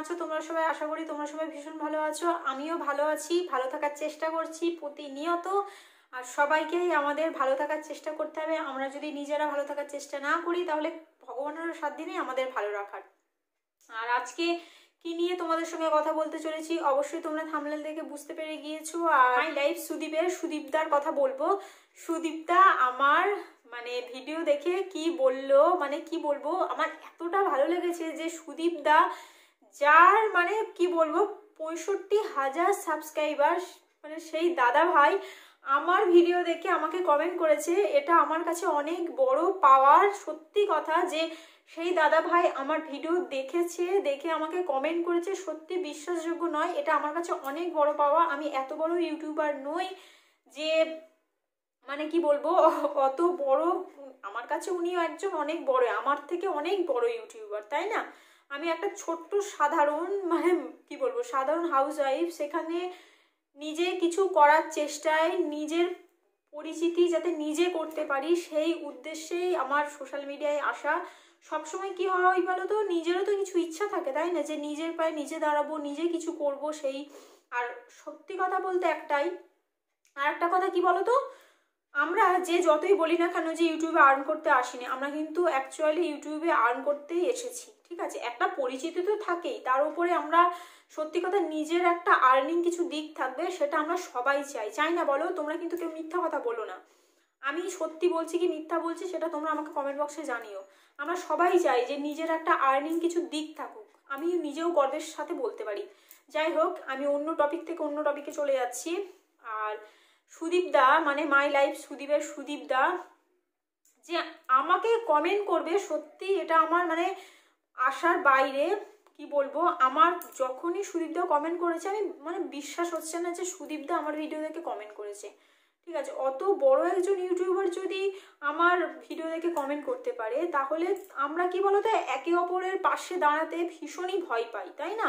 আছো তোমরা সবাই আশা করি তোমরা সবাই ভীষণ ভালো আছো আমিও ভালো আছি ভালো থাকার চেষ্টা করছি প্রতিনিয়ত আর সবাইকেই আমাদের ভালো থাকার চেষ্টা করতে হবে আমরা যদি নিজেরা ভালো থাকার চেষ্টা না করি তাহলে ভগবানের সাত দিনে আমাদের ভালো রাখার আর আজকে কি নিয়ে তোমাদের সঙ্গে কথা বলতে চলেছি অবশ্যই তোমরা থামলেন দেখে বুঝতে পেরে গিয়েছো আর আই লাইফ সুদীপের সুদীপদার কথা বলবো সুদীপদা আমার মানে ভিডিও দেখে কি বলল মানে কি বলবো আমার এতটা ভালো লেগেছে যে সুদীপদা যার মানে কি বলবো পঁয়ষট্টি হাজার সাবস্ক্রাইবার মানে সেই দাদা ভাই আমার ভিডিও দেখে আমাকে কমেন্ট করেছে এটা আমার কাছে অনেক বড় পাওয়ার সত্যি কথা যে সেই দাদা ভাই আমার ভিডিও দেখেছে দেখে আমাকে কমেন্ট করেছে সত্যি বিশ্বাসযোগ্য নয় এটা আমার কাছে অনেক বড় পাওয়া আমি এত বড় ইউটিউবার নই যে মানে কি বলবো অত বড় আমার কাছে উনিও একজন অনেক বড় আমার থেকে অনেক বড় ইউটিউবার তাই না আমি একটা ছোট্ট সাধারণ মানে কি বলবো সাধারণ হাউস ওয়াইফ সেখানে নিজে কিছু করার চেষ্টায় নিজের পরিচিতি যাতে নিজে করতে পারি সেই উদ্দেশ্যেই আমার সোশ্যাল মিডিয়ায় আসা সবসময় কি হয় বলো তো নিজেরও তো কিছু ইচ্ছা থাকে তাই না যে নিজের পায়ে নিজে দাঁড়াবো নিজে কিছু করব সেই আর সত্যি কথা বলতে একটাই আর একটা কথা কি বলো তো আমরা যে যতই বলি না কেন যে ইউটিউবে আর্ন করতে আসিনি আমরা কিন্তু অ্যাকচুয়ালি ইউটিউবে আর্ন করতেই এসেছি ঠিক আছে একটা পরিচিতি তো থাকেই তার উপরে আমরা সত্যি কথা নিজের একটা আর্নিং কিছু দিক থাকবে সেটা আমরা সবাই চাই চাই না বলো তোমরা কিন্তু কেউ মিথ্যা কথা বলো না আমি সত্যি বলছি কি মিথ্যা বলছি সেটা তোমরা আমাকে কমেন্ট বক্সে জানিও আমরা সবাই চাই যে নিজের একটা আর্নিং কিছু দিক থাকুক আমি নিজেও গর্বের সাথে বলতে পারি যাই হোক আমি অন্য টপিক থেকে অন্য টপিকে চলে যাচ্ছি আর সুদীপ দা মানে মাই লাইফ সুদীপের সুদীপ দা যে আমাকে কমেন্ট করবে সত্যি এটা আমার মানে আসার বাইরে কি বলবো আমার যখনই সুদীপদা কমেন্ট করেছে আমি মানে বিশ্বাস হচ্ছে না যে সুদীপদা আমার ভিডিও দেখে কমেন্ট করেছে ঠিক আছে অত বড় একজন ইউটিউবার যদি আমার ভিডিও দেখে কমেন্ট করতে পারে তাহলে আমরা কি বলতো একে অপরের পাশে দাঁড়াতে ভীষণই ভয় পাই তাই না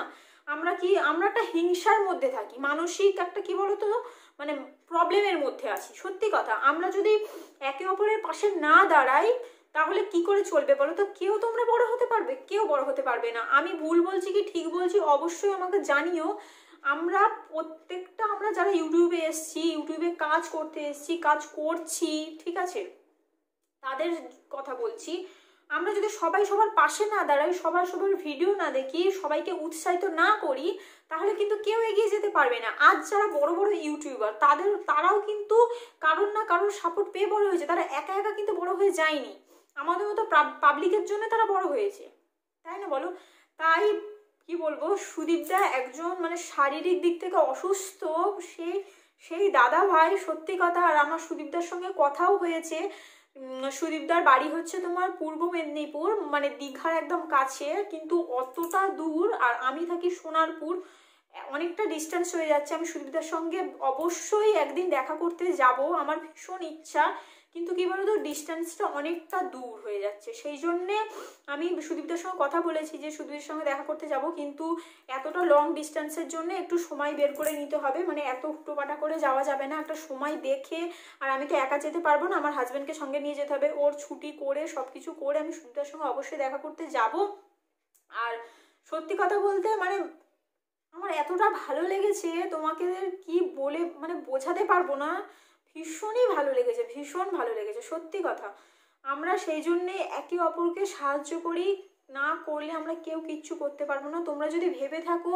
আমরা কি আমরা একটা হিংসার মধ্যে থাকি মানসিক একটা কি বলতো মানে প্রবলেমের মধ্যে আছি সত্যি কথা আমরা যদি একে অপরের পাশে না দাঁড়াই তাহলে কি করে চলবে বলো তো কেউ তোমরা বড় হতে পারবে কেউ বড় হতে পারবে না আমি ভুল বলছি কি ঠিক বলছি অবশ্যই আমাকে জানিও আমরা প্রত্যেকটা আমরা যারা ইউটিউবে এসছি ইউটিউবে কাজ করতে এসছি কাজ করছি ঠিক আছে তাদের কথা বলছি আমরা যদি সবাই সবার পাশে না দাঁড়াই সবার সবার ভিডিও না দেখি সবাইকে উৎসাহিত না করি তাহলে কিন্তু কেউ এগিয়ে যেতে পারবে না আজ যারা বড় বড় ইউটিউবার তাদের তারাও কিন্তু কারোর না কারোর সাপোর্ট পেয়ে বড় হয়েছে তারা একা একা কিন্তু বড় হয়ে যায়নি আমাদের মতো পাবলিকের জন্য তারা বড় হয়েছে তাই না বলো তাই কি বলবো সুদীপদা একজন মানে শারীরিক দিক থেকে অসুস্থ সেই সেই দাদা ভাই সত্যি কথা আর আমার সুদীপদার সঙ্গে কথাও হয়েছে সুদীপদার বাড়ি হচ্ছে তোমার পূর্ব মেদিনীপুর মানে দীঘার একদম কাছে কিন্তু অতটা দূর আর আমি থাকি সোনারপুর অনেকটা ডিস্টেন্স হয়ে যাচ্ছে আমি সুদীপদার সঙ্গে অবশ্যই একদিন দেখা করতে যাব আমার ভীষণ ইচ্ছা কিন্তু কী বলতো ডিস্টেন্সটা অনেকটা দূর হয়ে যাচ্ছে সেই জন্যে আমি সুদীপদের সঙ্গে কথা বলেছি যে সুদীপের সঙ্গে দেখা করতে যাব কিন্তু এতটা লং ডিস্টেন্সের জন্য একটু সময় বের করে নিতে হবে মানে এত হুটোপাটা করে যাওয়া যাবে না একটা সময় দেখে আর আমি তো একা যেতে পারবো না আমার হাজব্যান্ডকে সঙ্গে নিয়ে যেতে হবে ওর ছুটি করে সব কিছু করে আমি সুদীপদের সঙ্গে অবশ্যই দেখা করতে যাব আর সত্যি কথা বলতে মানে আমার এতটা ভালো লেগেছে তোমাকে কি বলে মানে বোঝাতে পারবো না ভীষণই ভালো লেগেছে ভীষণ ভালো লেগেছে সত্যি কথা আমরা সেই জন্যে একে অপরকে সাহায্য করি না করলে আমরা কেউ কিচ্ছু করতে পারবো না তোমরা যদি ভেবে থাকো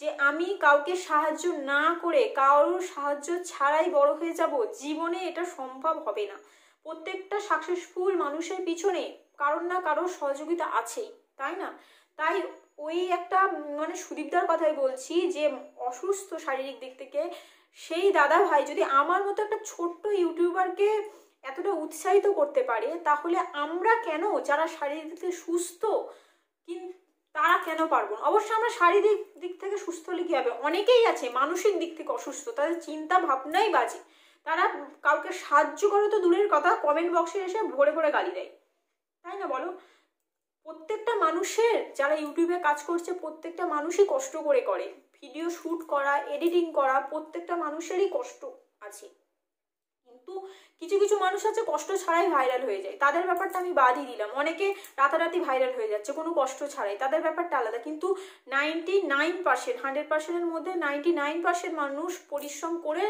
যে আমি কাউকে সাহায্য না করে কারোর সাহায্য ছাড়াই বড় হয়ে যাব জীবনে এটা সম্ভব হবে না প্রত্যেকটা সাকসেসফুল মানুষের পিছনে কারোর না কারোর সহযোগিতা আছেই তাই না তাই ওই একটা মানে সুদীপদার কথাই বলছি যে অসুস্থ শারীরিক দিক থেকে সেই দাদা ভাই যদি আমার মতো একটা ছোট্ট ইউটিউবারকে এতটা উৎসাহিত করতে পারে তাহলে আমরা কেন যারা শারীরিক দিক থেকে সুস্থ কিন্তু তারা কেন পারবো না অবশ্য আমরা শারীরিক দিক থেকে সুস্থ হলে কী হবে অনেকেই আছে মানসিক দিক থেকে অসুস্থ তাদের চিন্তা ভাবনাই বাজে তারা কাউকে সাহায্য করে তো দূরের কথা কমেন্ট বক্সে এসে ভরে ভরে গালি দেয় তাই না বলো প্রত্যেকটা মানুষের যারা ইউটিউবে কাজ করছে প্রত্যেকটা মানুষই কষ্ট করে করে ভিডিও শ্যুট করা এডিটিং করা প্রত্যেকটা মানুষেরই কষ্ট আছে কিন্তু কিছু কিছু মানুষ আছে কষ্ট ছাড়াই ভাইরাল হয়ে যায় তাদের ব্যাপারটা আমি বাদই দিলাম অনেকে রাতারাতি ভাইরাল হয়ে যাচ্ছে কোনো কষ্ট ছাড়াই তাদের ব্যাপারটা আলাদা কিন্তু নাইনটি নাইন পার্সেন্ট হান্ড্রেড পার্সেন্টের মধ্যে নাইনটি নাইন পার্সেন্ট মানুষ পরিশ্রম করে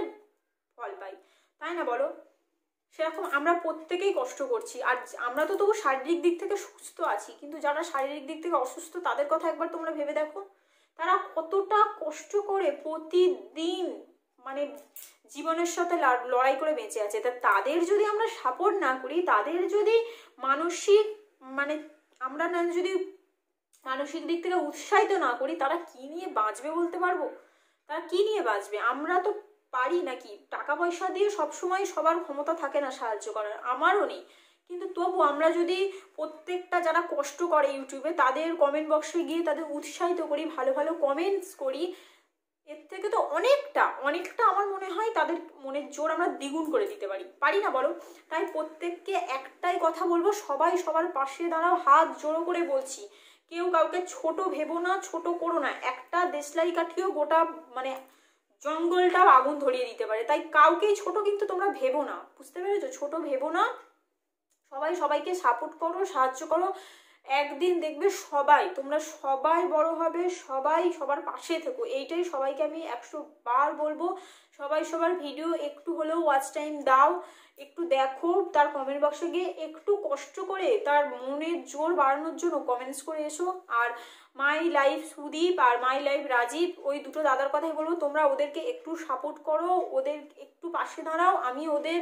ফল পায় তাই না বলো সেরকম আমরা প্রত্যেকেই কষ্ট করছি আর আমরা তো তবু শারীরিক দিক থেকে সুস্থ আছি কিন্তু যারা শারীরিক দিক থেকে অসুস্থ তাদের কথা একবার তোমরা ভেবে দেখো তারা কতটা কষ্ট করে প্রতিদিন মানে জীবনের সাথে লড়াই করে বেঁচে আছে তা তাদের যদি আমরা সাপোর্ট না করি তাদের যদি মানসিক মানে আমরা না যদি মানসিক দিক থেকে উৎসাহিত না করি তারা কি নিয়ে বাঁচবে বলতে পারবো তারা কি নিয়ে বাঁচবে আমরা তো পারি নাকি টাকা পয়সা দিয়ে সবসময় সবার ক্ষমতা থাকে না সাহায্য করার আমারও নেই কিন্তু তবু আমরা যদি প্রত্যেকটা যারা কষ্ট করে ইউটিউবে তাদের কমেন্ট বক্সে গিয়ে তাদের উৎসাহিত করি ভালো ভালো কমেন্টস করি এর থেকে তো অনেকটা অনেকটা আমার মনে হয় তাদের মনের জোর আমরা দ্বিগুণ করে দিতে পারি পারি না বলো তাই প্রত্যেককে একটাই কথা বলবো সবাই সবার পাশে দাঁড়াও হাত জোড়ো করে বলছি কেউ কাউকে ছোট ভেবো না ছোট করো না একটা দেশলাই কাঠিও গোটা মানে জঙ্গলটাও আগুন ধরিয়ে দিতে পারে তাই কাউকেই ছোট কিন্তু তোমরা ভেবো না বুঝতে পেরেছো ছোট ভেবো না সবাই সবাইকে সাপোর্ট করো সাহায্য করো একদিন দেখবে সবাই তোমরা সবাই বড় হবে সবাই সবার পাশে থেকো এইটাই সবাইকে আমি একশো বার বলবো সবাই সবার ভিডিও একটু হলেও ওয়াচ টাইম দাও একটু দেখো তার কমেন্ট বক্সে গিয়ে একটু কষ্ট করে তার মনের জোর বাড়ানোর জন্য কমেন্টস করে এসো আর মাই লাইফ সুদীপ আর মাই লাইফ রাজীব ওই দুটো দাদার কথাই বলবো তোমরা ওদেরকে একটু সাপোর্ট করো ওদের একটু পাশে দাঁড়াও আমি ওদের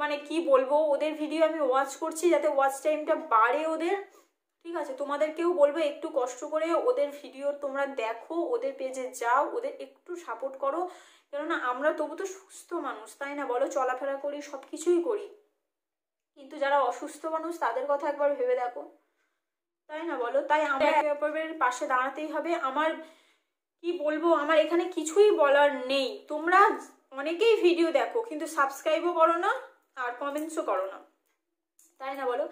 মানে কি বলবো ওদের ভিডিও আমি ওয়াচ করছি যাতে ওয়াচ টাইমটা বাড়ে ওদের ঠিক আছে তোমাদেরকেও বলবো একটু কষ্ট করে ওদের ভিডিও তোমরা দেখো ওদের পেজে যাও ওদের একটু সাপোর্ট করো কেননা আমরা তবু তো সুস্থ মানুষ তাই না বলো চলাফেরা করি সব কিছুই করি কিন্তু যারা অসুস্থ মানুষ তাদের কথা একবার ভেবে দেখো তাই না বলো তাই আমাদের হ্যাঁ। পাশে দাঁড়াতেই হবে আমার কি বলবো আমার এখানে কিছুই বলার নেই তোমরা অনেকেই ভিডিও দেখো কিন্তু সাবস্ক্রাইবও করো না আর কমেন্টসও করো না তাই না বলো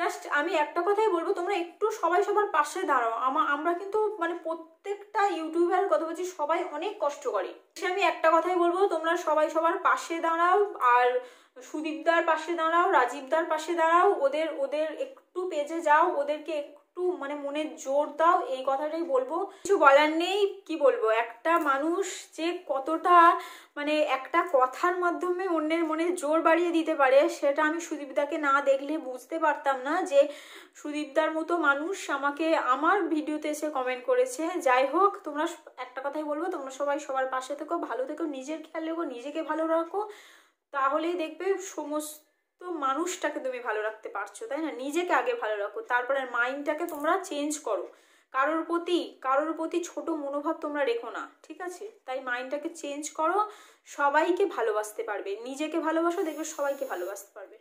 জাস্ট আমি একটা কথাই বলবো তোমরা একটু সবাই সবার পাশে দাঁড়াও আমার আমরা কিন্তু মানে প্রত্যেকটা ইউটিউবার কথা বলছি সবাই অনেক কষ্ট করে সে আমি একটা কথাই বলবো তোমরা সবাই সবার পাশে দাঁড়াও আর সুদীপদার পাশে দাঁড়াও রাজীবদার পাশে দাঁড়াও ওদের ওদের একটু পেজে যাও ওদেরকে একটু মানে মনে জোর দাও এই কথাটাই বলবো কিছু বলার নেই কি বলবো একটা মানুষ যে কতটা মানে একটা কথার মাধ্যমে অন্যের মনে জোর বাড়িয়ে দিতে পারে সেটা আমি সুদীপদাকে না দেখলে বুঝতে পারতাম না যে সুদীপদার মতো মানুষ আমাকে আমার ভিডিওতে এসে কমেন্ট করেছে যাই হোক তোমরা একটা কথাই বলবো তোমরা সবাই সবার পাশে থেকো ভালো থেকো নিজের খেয়াল রেখো নিজেকে ভালো রাখো তাহলেই দেখবে সমস্ত তো মানুষটাকে তুমি ভালো রাখতে পারছো তাই না নিজেকে আগে ভালো রাখো তারপরে মাইন্ডটাকে তোমরা চেঞ্জ করো কারোর প্রতি কারোর প্রতি ছোট মনোভাব তোমরা রেখো না ঠিক আছে তাই মাইন্ডটাকে চেঞ্জ করো সবাইকে ভালোবাসতে পারবে নিজেকে ভালোবাসো দেখবে সবাইকে ভালোবাসতে পারবে